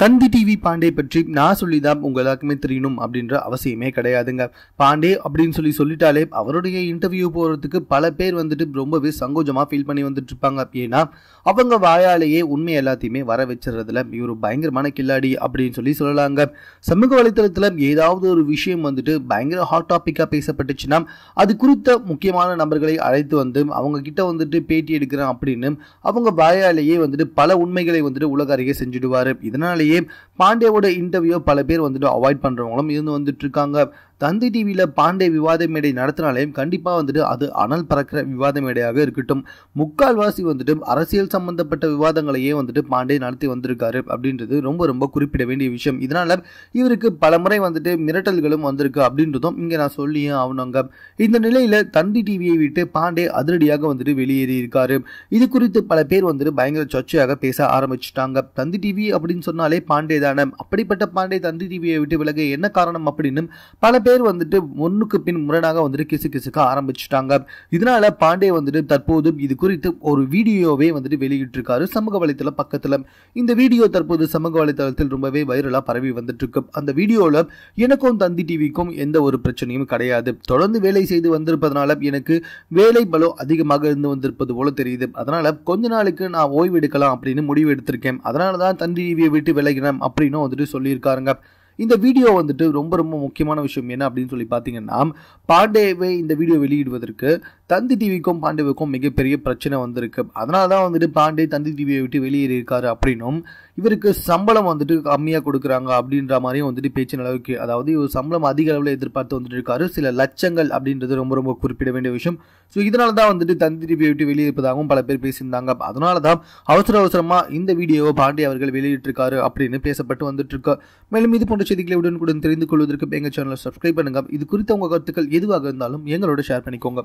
தந்தி TV Pandey பற்றி நான் சொல்லி தான் உங்கள் எல்லாருக்குமே தெரியணும் அப்படின்ற அவசியமே கிடையாதுங்க பாண்டே அப்படின்னு சொல்லி சொல்லிட்டாலே அவருடைய இன்டர்வியூ போகிறதுக்கு பல பேர் வந்துட்டு ரொம்பவே சங்கோஜமாக ஃபீல் பண்ணி வந்துட்டு இருப்பாங்க ஏன்னா அவங்க வாயாலேயே உண்மை எல்லாத்தையுமே வர வச்சுறதுல இவர் பயங்கரமான கில்லாடி அப்படின்னு சொல்லி சொல்லலாங்க சமூக வலைத்தளத்தில் ஏதாவது ஒரு விஷயம் வந்துட்டு பயங்கர ஹாட் டாப்பிக்காக பேசப்பட்டுச்சுன்னா அது குறித்த முக்கியமான நபர்களை அழைத்து வந்து அவங்க கிட்ட வந்துட்டு பேட்டி எடுக்கிறேன் அப்படின்னு அவங்க வாயாலேயே வந்துட்டு பல உண்மைகளை வந்துட்டு உலக அருகே செஞ்சுடுவார் இதனாலேயே பாண்டியாவோட இன்டர்வியூ பல பேர் வந்துட்டு அவாய்ட் பண்ணுறவங்களும் இருந்து வந்துட்டு இருக்காங்க தந்தி டிவியில் பாண்டே விவாத மேடை நடத்தினாலையும் கண்டிப்பாக வந்துட்டு அது அனல் பறக்கிற விவாத மேடையாக இருக்கட்டும் முக்கால்வாசி வந்துட்டு அரசியல் சம்பந்தப்பட்ட விவாதங்களையே வந்துட்டு பாண்டே நடத்தி வந்திருக்காரு அப்படின்றது ரொம்ப ரொம்ப குறிப்பிட வேண்டிய விஷயம் இதனால் இவருக்கு பல முறை வந்துட்டு மிரட்டல்களும் வந்திருக்கு அப்படின்றதும் இங்கே நான் சொல்லியே ஆகணுங்க இந்த நிலையில் தந்தி டிவியை விட்டு பாண்டே அதிரடியாக வந்துட்டு வெளியேறி இது குறித்து பல பேர் வந்துட்டு பயங்கர சர்ச்சையாக பேச ஆரம்பிச்சிட்டாங்க தந்தி டிவி அப்படின்னு சொன்னாலே பாண்டே தானே அப்படிப்பட்ட பாண்டே தந்தி டிவியை விட்டு விலக என்ன காரணம் அப்படின்னு பல பேர் வந்துட்டு முன்னுக்கு பின் முரணாக வந்துட்டு கிசு கிசுக்க ஆரம்பிச்சுட்டாங்க இதனால பாண்டே வந்துட்டு தற்போது இது குறித்து ஒரு வீடியோவே வந்துட்டு வெளியிட்டிருக்காரு சமூக வலைத்தள பக்கத்தில் இந்த வீடியோ தற்போது சமூக வலைத்தளத்தில் ரொம்பவே வைரலாக பரவி வந்துட்டு இருக்கு அந்த வீடியோவில் எனக்கும் தந்தி டிவிக்கும் எந்த ஒரு பிரச்சனையும் கிடையாது தொடர்ந்து வேலை செய்து வந்திருப்பதனால எனக்கு வேலை பலம் அதிகமாக இருந்து வந்திருப்பது போல தெரியுது அதனால கொஞ்ச நாளுக்கு நான் ஓய்வு எடுக்கலாம் அப்படின்னு முடிவு எடுத்திருக்கேன் அதனால தான் தந்தி டிவியை விட்டு விலகினேன் அப்படின்னு வந்துட்டு சொல்லியிருக்காருங்க இந்த வீடியோ வந்துட்டு ரொம்ப ரொம்ப முக்கியமான விஷயம் என்ன அப்படின்னு சொல்லி பார்த்தீங்கன்னா பாண்டேவை இந்த வீடியோ வெளியிடுவதற்கு தந்தி டிவிக்கும் பாண்டேவுக்கும் மிகப்பெரிய பிரச்சனை வந்திருக்கு அதனால தான் வந்துட்டு பாண்டே தந்தி டிவியை விட்டு வெளியேறியிருக்காரு அப்படின்னும் இவருக்கு சம்பளம் வந்துட்டு கம்மியாக கொடுக்குறாங்க அப்படின்ற மாதிரியும் வந்துட்டு பேச்சு அளவுக்கு அதாவது இவர் சம்பளம் அதிக அளவில் எதிர்பார்த்து வந்துட்டு இருக்காரு சில லட்சங்கள் அப்படின்றது ரொம்ப ரொம்ப குறிப்பிட வேண்டிய விஷயம் ஸோ இதனால தான் வந்துட்டு தந்தி டிவியை விட்டு வெளியிருப்பதாகவும் பல பேர் பேசியிருந்தாங்க அதனால தான் அவசர அவசரமாக இந்த வீடியோவை பாண்டே அவர்கள் வெளியிட்டிருக்காரு அப்படின்னு பேசப்பட்டு வந்துட்டு இருக்கு மேலும் இது போன்ற செய்திகளை உடனுக்குடன் தெரிந்து கொள்வதற்கு எங்கள் சேனலை சப்ஸ்கிரைப் பண்ணுங்க இது குறித்த உங்கள் கருத்துக்கள் எதுவாக இருந்தாலும் எங்களோட ஷேர் பண்ணிக்கோங்க